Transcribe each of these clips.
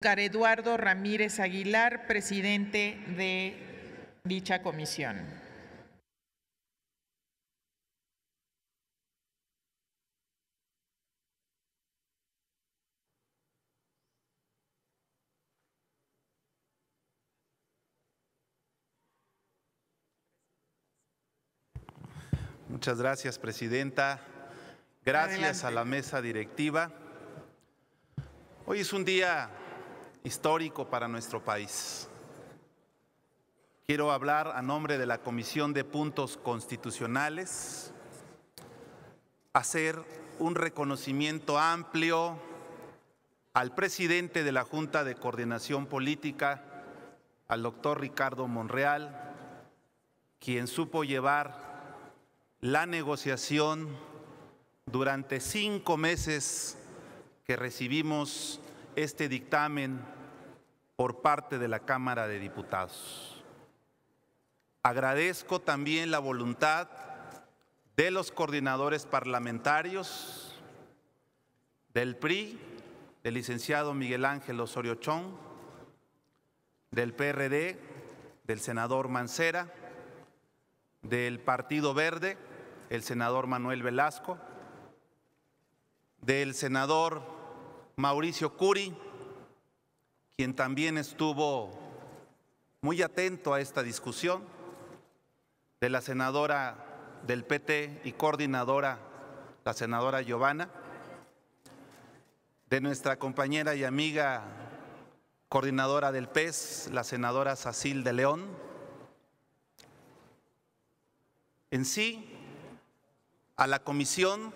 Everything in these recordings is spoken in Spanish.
Eduardo Ramírez Aguilar, presidente de dicha comisión. Muchas gracias, presidenta. Gracias a la mesa directiva. Hoy es un día histórico para nuestro país. Quiero hablar a nombre de la Comisión de Puntos Constitucionales, hacer un reconocimiento amplio al presidente de la Junta de Coordinación Política, al doctor Ricardo Monreal, quien supo llevar la negociación durante cinco meses que recibimos este dictamen por parte de la Cámara de Diputados. Agradezco también la voluntad de los coordinadores parlamentarios del PRI, del licenciado Miguel Ángel Osorio Chong, del PRD, del senador Mancera, del Partido Verde, el senador Manuel Velasco, del senador Mauricio Curi, quien también estuvo muy atento a esta discusión, de la senadora del PT y coordinadora, la senadora Giovanna, de nuestra compañera y amiga coordinadora del PES, la senadora Sacil de León. En sí, a la comisión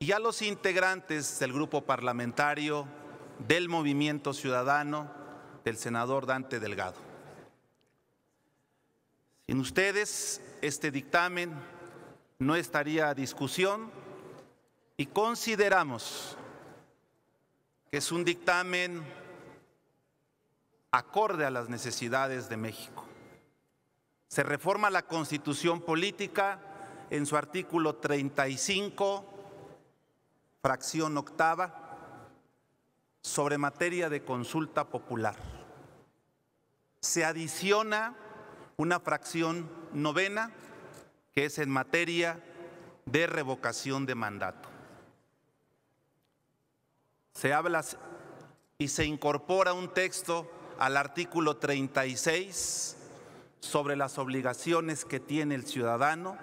y a los integrantes del grupo parlamentario del Movimiento Ciudadano del senador Dante Delgado. Sin ustedes este dictamen no estaría a discusión y consideramos que es un dictamen acorde a las necesidades de México. Se reforma la constitución política en su artículo 35 fracción octava, sobre materia de consulta popular. Se adiciona una fracción novena, que es en materia de revocación de mandato. Se habla y se incorpora un texto al artículo 36 sobre las obligaciones que tiene el ciudadano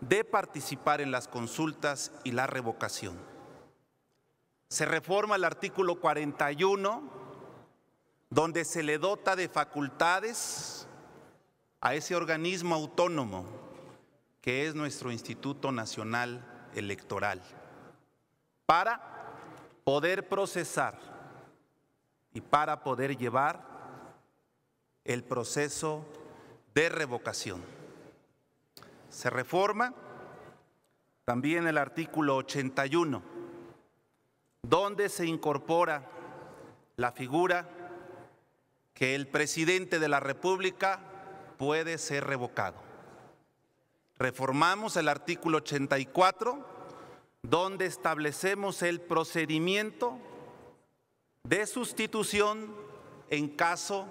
de participar en las consultas y la revocación se reforma el artículo 41, donde se le dota de facultades a ese organismo autónomo que es nuestro Instituto Nacional Electoral, para poder procesar y para poder llevar el proceso de revocación. Se reforma también el artículo 81 donde se incorpora la figura que el presidente de la República puede ser revocado. Reformamos el artículo 84, donde establecemos el procedimiento de sustitución en caso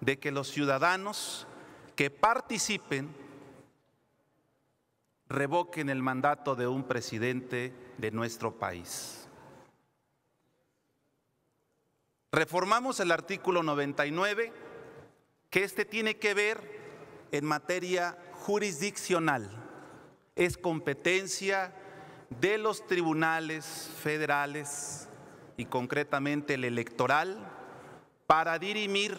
de que los ciudadanos que participen revoquen el mandato de un presidente de nuestro país. Reformamos el artículo 99, que este tiene que ver en materia jurisdiccional. Es competencia de los tribunales federales y concretamente el electoral para dirimir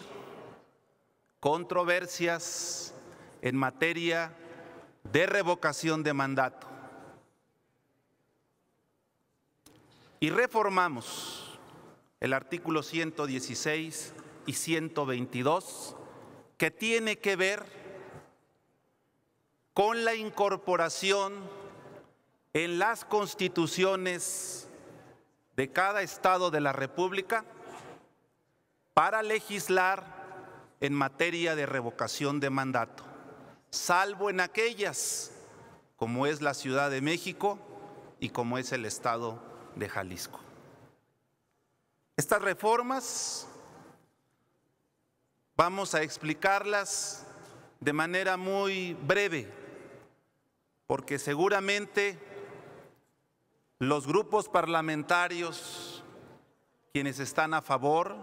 controversias en materia de revocación de mandato. Y reformamos el artículo 116 y 122, que tiene que ver con la incorporación en las constituciones de cada estado de la República para legislar en materia de revocación de mandato, salvo en aquellas como es la Ciudad de México y como es el estado de Jalisco. Estas reformas vamos a explicarlas de manera muy breve, porque seguramente los grupos parlamentarios, quienes están a favor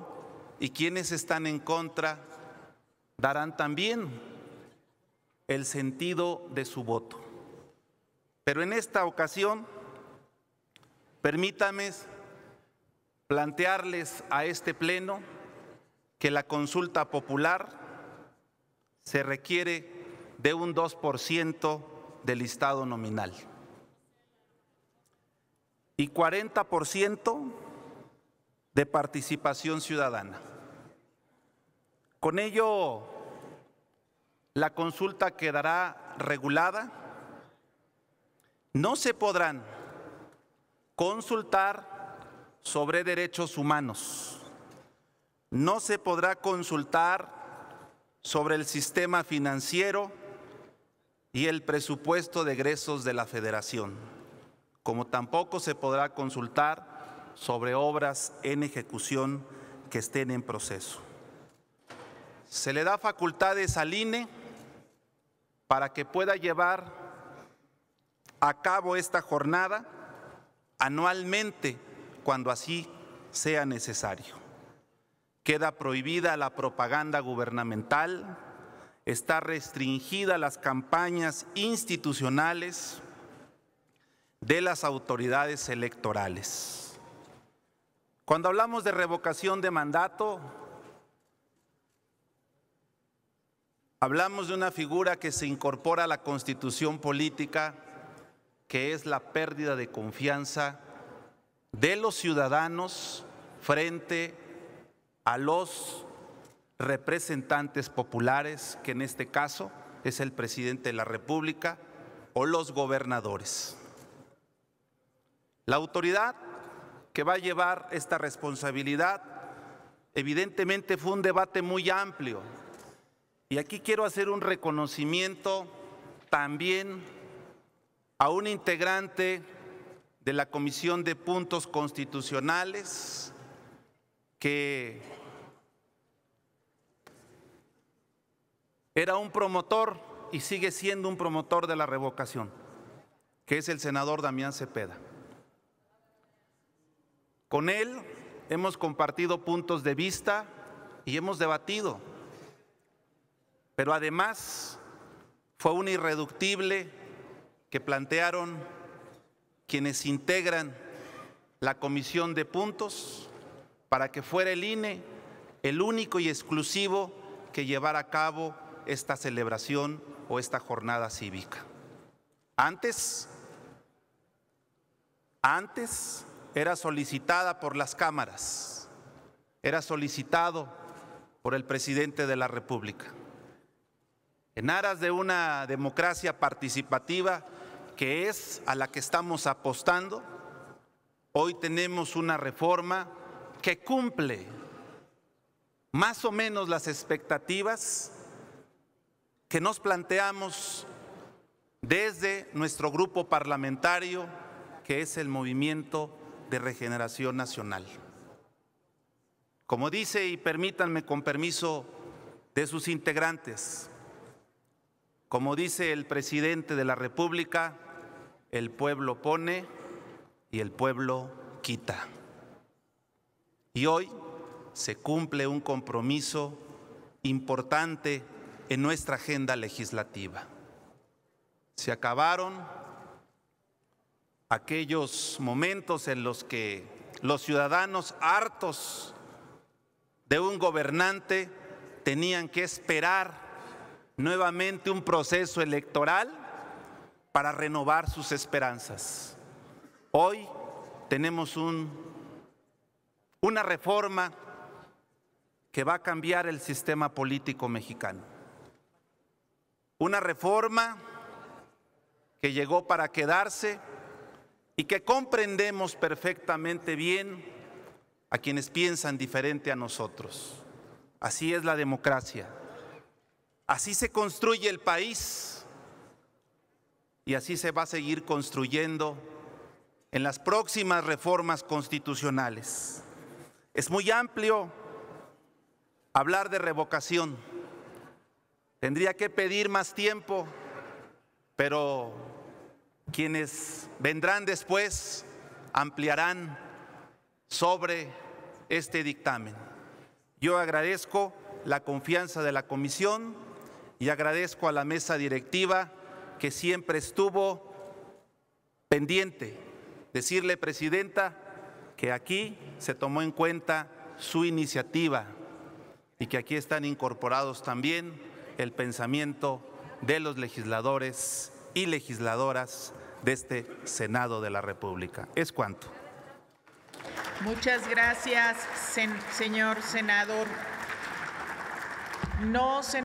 y quienes están en contra, darán también el sentido de su voto. Pero en esta ocasión, permítame plantearles a este Pleno que la consulta popular se requiere de un 2% del listado nominal y 40% de participación ciudadana. Con ello, la consulta quedará regulada. No se podrán consultar sobre derechos humanos. No se podrá consultar sobre el sistema financiero y el presupuesto de egresos de la federación, como tampoco se podrá consultar sobre obras en ejecución que estén en proceso. Se le da facultades al INE para que pueda llevar a cabo esta jornada anualmente cuando así sea necesario. Queda prohibida la propaganda gubernamental, está restringida las campañas institucionales de las autoridades electorales. Cuando hablamos de revocación de mandato, hablamos de una figura que se incorpora a la constitución política, que es la pérdida de confianza de los ciudadanos frente a los representantes populares, que en este caso es el presidente de la República o los gobernadores. La autoridad que va a llevar esta responsabilidad evidentemente fue un debate muy amplio y aquí quiero hacer un reconocimiento también a un integrante de la Comisión de Puntos Constitucionales que era un promotor y sigue siendo un promotor de la revocación, que es el senador Damián Cepeda. Con él hemos compartido puntos de vista y hemos debatido, pero además fue un irreductible que plantearon quienes integran la comisión de puntos para que fuera el INE el único y exclusivo que llevara a cabo esta celebración o esta jornada cívica. Antes, antes era solicitada por las cámaras, era solicitado por el presidente de la República. En aras de una democracia participativa, que es a la que estamos apostando. Hoy tenemos una reforma que cumple más o menos las expectativas que nos planteamos desde nuestro grupo parlamentario, que es el Movimiento de Regeneración Nacional. Como dice, y permítanme con permiso de sus integrantes, como dice el presidente de la República, el pueblo pone y el pueblo quita. Y hoy se cumple un compromiso importante en nuestra agenda legislativa. Se acabaron aquellos momentos en los que los ciudadanos hartos de un gobernante tenían que esperar nuevamente un proceso electoral para renovar sus esperanzas. Hoy tenemos un, una reforma que va a cambiar el sistema político mexicano. Una reforma que llegó para quedarse y que comprendemos perfectamente bien a quienes piensan diferente a nosotros. Así es la democracia. Así se construye el país y así se va a seguir construyendo en las próximas reformas constitucionales. Es muy amplio hablar de revocación. Tendría que pedir más tiempo, pero quienes vendrán después ampliarán sobre este dictamen. Yo agradezco la confianza de la comisión y agradezco a la mesa directiva que siempre estuvo pendiente. Decirle, Presidenta, que aquí se tomó en cuenta su iniciativa y que aquí están incorporados también el pensamiento de los legisladores y legisladoras de este Senado de la República. Es cuanto. Muchas gracias, señor senador. No,